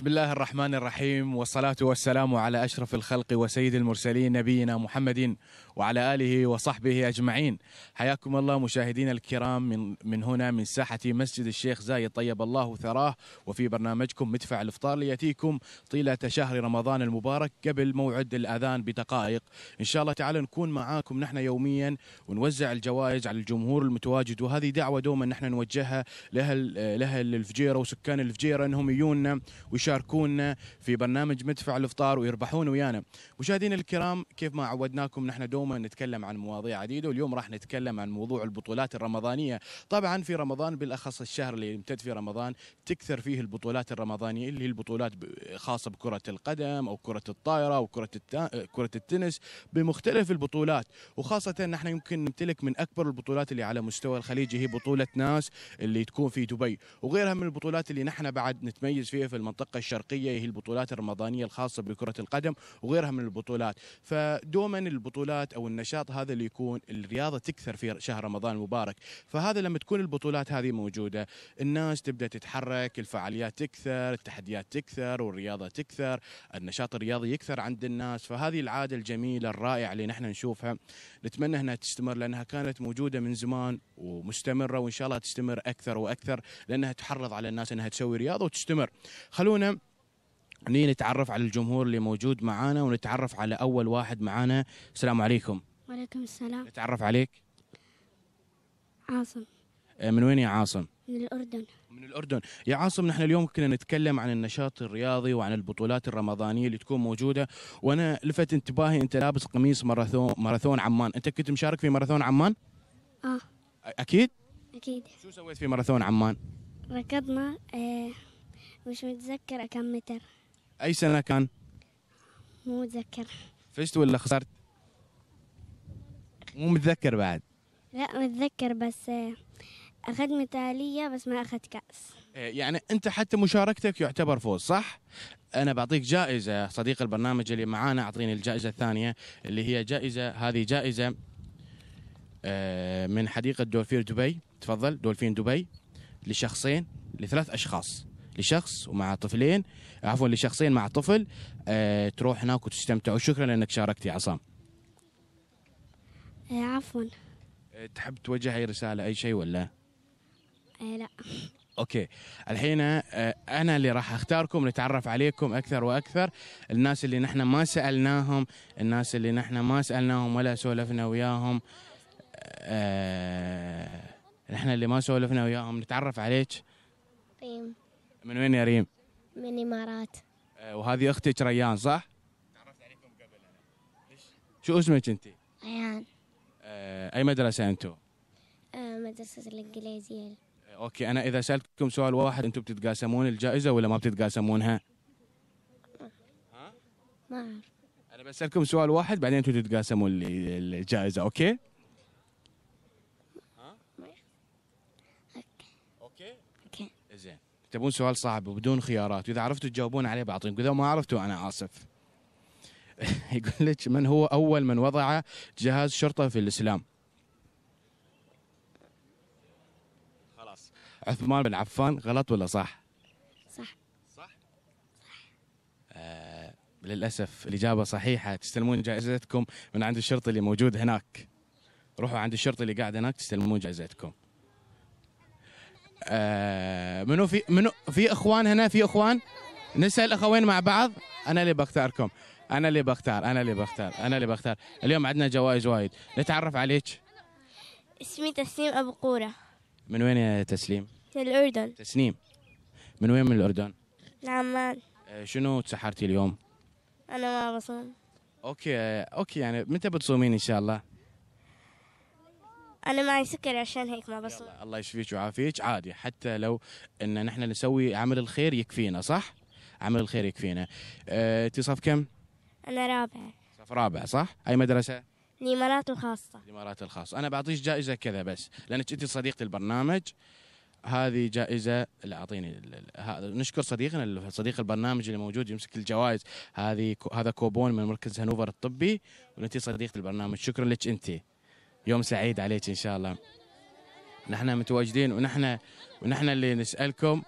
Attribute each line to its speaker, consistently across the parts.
Speaker 1: بسم الله الرحمن الرحيم والصلاة والسلام على أشرف الخلق وسيد المرسلين نبينا محمد وعلى آله وصحبه أجمعين حياكم الله مشاهدينا الكرام من, من هنا من ساحة مسجد الشيخ زايد طيب الله ثراه وفي برنامجكم مدفع الإفطار ليأتيكم طيلة شهر رمضان المبارك قبل موعد الأذان بدقائق إن شاء الله تعالى نكون معاكم نحن يوميا ونوزع الجوائز على الجمهور المتواجد وهذه دعوة دوما نحن نوجهها لأهل, لأهل الفجيرة وسكان الفجيرة أنهم يجونا ويشاركوا يشاركونا في برنامج مدفع الافطار ويربحون ويانا مشاهدينا الكرام كيف ما عودناكم نحن دوما نتكلم عن مواضيع عديده واليوم راح نتكلم عن موضوع البطولات الرمضانيه طبعا في رمضان بالاخص الشهر اللي يمتد في رمضان تكثر فيه البطولات الرمضانيه اللي هي البطولات خاصه بكره القدم او كره الطائره او كره التا... كره التنس بمختلف البطولات وخاصه نحن يمكن نمتلك من اكبر البطولات اللي على مستوى الخليج هي بطوله ناس اللي تكون في دبي وغيرها من البطولات اللي نحن بعد نتميز فيها في المنطقه الشرقية هي البطولات الرمضانية الخاصة بكرة القدم وغيرها من البطولات فدوما البطولات أو النشاط هذا اللي يكون الرياضة تكثر في شهر رمضان المبارك فهذا لما تكون البطولات هذه موجودة الناس تبدأ تتحرك الفعاليات تكثر التحديات تكثر والرياضة تكثر النشاط الرياضي يكثر عند الناس فهذه العادة الجميلة الرائعة اللي نحن نشوفها نتمنى أنها تستمر لأنها كانت موجودة من زمان ومستمرة وإن شاء الله تستمر أكثر وأكثر لأنها تحرض على الناس أنها تسوي رياضة وتستمر خلونا نتعرف على الجمهور اللي موجود معانا ونتعرف على اول واحد معانا السلام عليكم وعليكم السلام نتعرف عليك عاصم آه، من وين يا عاصم من الأردن من الأردن يا عاصم نحن اليوم كنا نتكلم عن النشاط الرياضي وعن البطولات الرمضانية اللي تكون موجودة وأنا لفت انتباهي أنت لابس قميص ماراثون ماراثون عمان أنت كنت مشارك في ماراثون عمان؟ آه أكيد؟ أكيد شو سويت في ماراثون عمان؟ ركضنا آه مش متذكرة كم متر أي سنة كان؟ مو متذكر فزت ولا خسرت؟ مو متذكر بعد لا متذكر بس آه، أخذت مثالية بس ما أخذت كأس إيه، يعني أنت حتى مشاركتك يعتبر فوز صح؟ أنا بعطيك جائزة صديق البرنامج اللي معانا أعطيني الجائزة الثانية اللي هي جائزة هذه جائزة آه، من حديقة دولفين دبي تفضل دولفين دبي لشخصين لثلاث أشخاص لشخص ومع طفلين عفوا لشخصين مع طفل آه تروح هناك وتستمتع وشكرا انك شاركتي عصام آه عفوا آه، تحب توجه اي رساله اي شيء ولا آه لا اوكي الحين آه، انا اللي راح اختاركم نتعرف عليكم اكثر واكثر الناس اللي نحن ما سالناهم الناس اللي نحن ما سالناهم ولا سولفنا وياهم آه، نحن اللي ما سولفنا وياهم نتعرف عليك ريم طيب. من وين يا ريم؟ من الامارات آه، وهذه اختك ريان صح؟ تعرفت عليكم قبل انا شو اسمك انت؟ ريان آه، اي مدرسه انتم؟ آه، مدرسه الانجليزيه اوكي انا اذا سالتكم سؤال واحد انتم بتتقاسمون الجائزه ولا ما بتتقاسمونها؟ ها؟ ما اعرف انا بسالكم سؤال واحد بعدين انتم تتقاسموا الجائزه اوكي؟ تبون سؤال صعب وبدون خيارات واذا عرفتوا تجاوبون عليه بعطيكم واذا ما عرفتوا انا اسف يقول لك من هو اول من وضع جهاز شرطه في الاسلام خلاص عثمان بن عفان غلط ولا صح صح صح آه للاسف الاجابه صحيحه تستلمون جائزتكم من عند الشرطه اللي موجود هناك روحوا عند الشرطه اللي قاعد هناك تستلمون جائزتكم آه، منو في منو في اخوان هنا في اخوان نسال اخوين مع بعض انا اللي بختاركم انا اللي بختار انا اللي بختار انا اللي بختار اليوم عندنا جوائز وايد نتعرف عليك اسمي تسنيم ابو قوره من وين يا تسليم من الاردن تسنيم من وين من الاردن عمان آه، شنو تسحرتي اليوم انا ما بصوم اوكي آه، اوكي يعني متى بتصومين ان شاء الله انا معي سكر عشان هيك ما بصور الله يشفيك ويعافيك عادي حتى لو ان نحن نسوي عمل الخير يكفينا صح عمل الخير يكفينا انت أه صف كم انا رابع صف رابع صح اي مدرسه الامارات الخاصه الامارات الخاصه انا بعطيك جائزه كذا بس لانك انت صديقه البرنامج هذه جائزة اللي أعطيني نشكر صديقنا صديق البرنامج اللي موجود يمسك الجوائز هذه هذا كوبون من مركز هانوفر الطبي وأنت صديقة البرنامج شكرا لك أنت يوم سعيد عليك ان شاء الله نحن متواجدين ونحن ونحن اللي نسالكم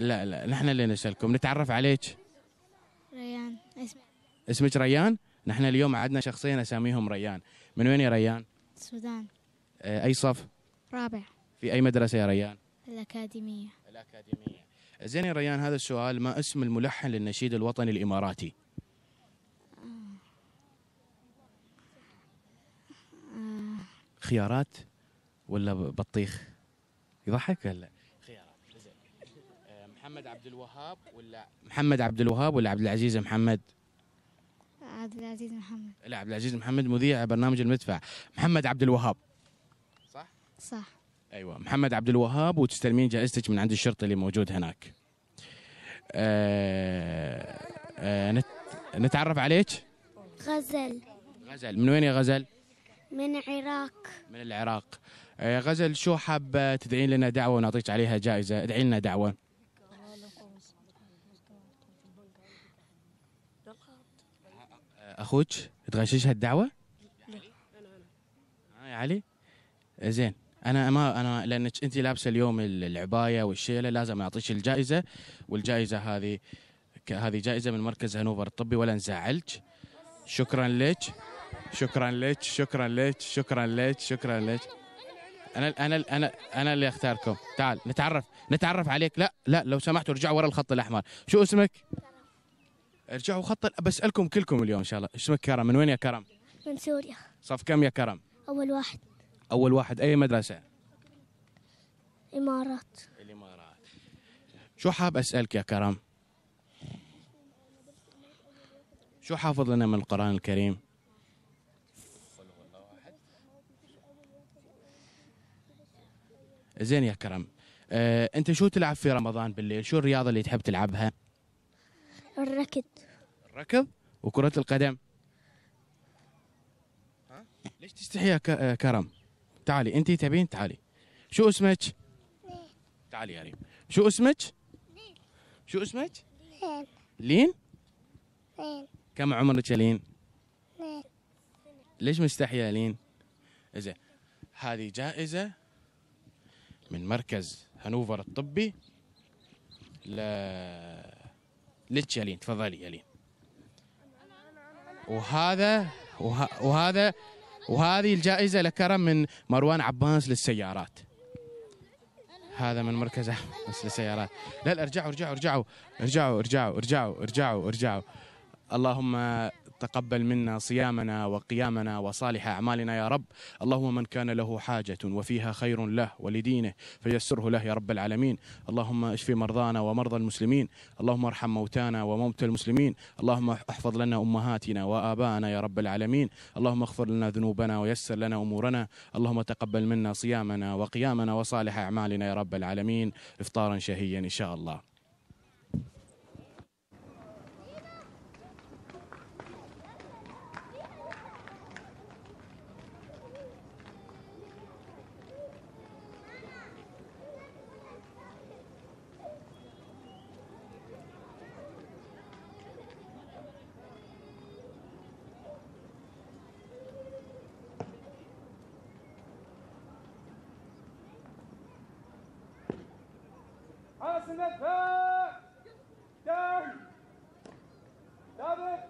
Speaker 1: لا لا نحن اللي نسالكم نتعرف عليك ريان اسمك اسمك ريان نحن اليوم عدنا شخصين اساميهم ريان من وين يا ريان السودان آه، اي صف رابع في اي مدرسه يا ريان الاكاديميه الاكاديميه زين يا ريان هذا السؤال ما اسم الملحن للنشيد الوطني الاماراتي خيارات ولا بطيخ يضحك ولا خيارات محمد عبد الوهاب ولا محمد عبد الوهاب ولا عبد العزيز محمد عبد العزيز محمد لا عبد العزيز محمد مذيع برنامج المدفع محمد عبد الوهاب صح صح ايوه محمد عبد الوهاب وتستلمين جائزتك من عند الشرطه اللي موجود هناك آه آه نت... نتعرف عليك غزل غزل من وين يا غزل من العراق من العراق آه، غزل شو حابة تدعين لنا دعوة ونعطيك عليها جائزة ادعي لنا دعوة أخوك تغششها الدعوة لا آه يا علي آه، زين انا ما انا لانك انت لابسه اليوم العبايه والشيله لازم اعطيك الجائزه والجائزه هذه هذه جائزه من مركز هانوفر الطبي ولا نزعلك شكرا لك شكرا لك شكرا لك شكرا لك شكرا لك انا انا انا انا اللي اختاركم تعال نتعرف نتعرف عليك لا لا لو سمحتوا ارجعوا ورا الخط الاحمر شو اسمك ارجعوا خط بسالكم كلكم اليوم ان شاء الله اسمك كرم من وين يا كرم من سوريا صف كم يا كرم اول واحد اول واحد اي مدرسه امارات الامارات شو حاب اسالك يا كرم شو حافظ لنا من القران الكريم زين يا كرم أه انت شو تلعب في رمضان بالليل شو الرياضه اللي تحب تلعبها الركض الركض وكره القدم ها ليش تستحي يا آه، كرم تعالي انت تبين تعالي شو اسمك لين تعالي يا ريم شو اسمك شو اسمك لين لين لين كم عمرك يا لين لين ليش مستحيه يا لين زين هذه جائزه من مركز هانوفر الطبي ل يالين تفضلي يالين وهذا وه... وهذا وهذه الجائزة لكرم من مروان عباس للسيارات هذا من مركز عباس للسيارات لا لا ارجعوا ارجعوا ارجعوا ارجعوا ارجعوا ارجعوا ارجعوا اللهم تقبل منا صيامنا وقيامنا وصالح أعمالنا يا رب اللهم من كان له حاجة وفيها خير له ولدينه فيسره له يا رب العالمين اللهم اشف مرضانا ومرضى المسلمين اللهم ارحم موتانا وموتى المسلمين اللهم احفظ لنا أمهاتنا وآبائنا يا رب العالمين اللهم اغفر لنا ذنوبنا ويسر لنا أمورنا اللهم تقبل منا صيامنا وقيامنا وصالح أعمالنا يا رب العالمين إفطارا شهيا إن شاء الله Kasım'da Dön Davut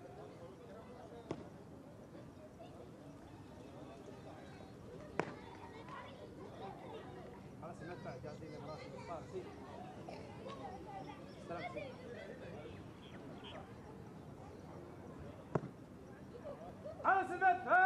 Speaker 1: خلاص المدفع جاهزين للراس الفارسي سلام خلاص المدفع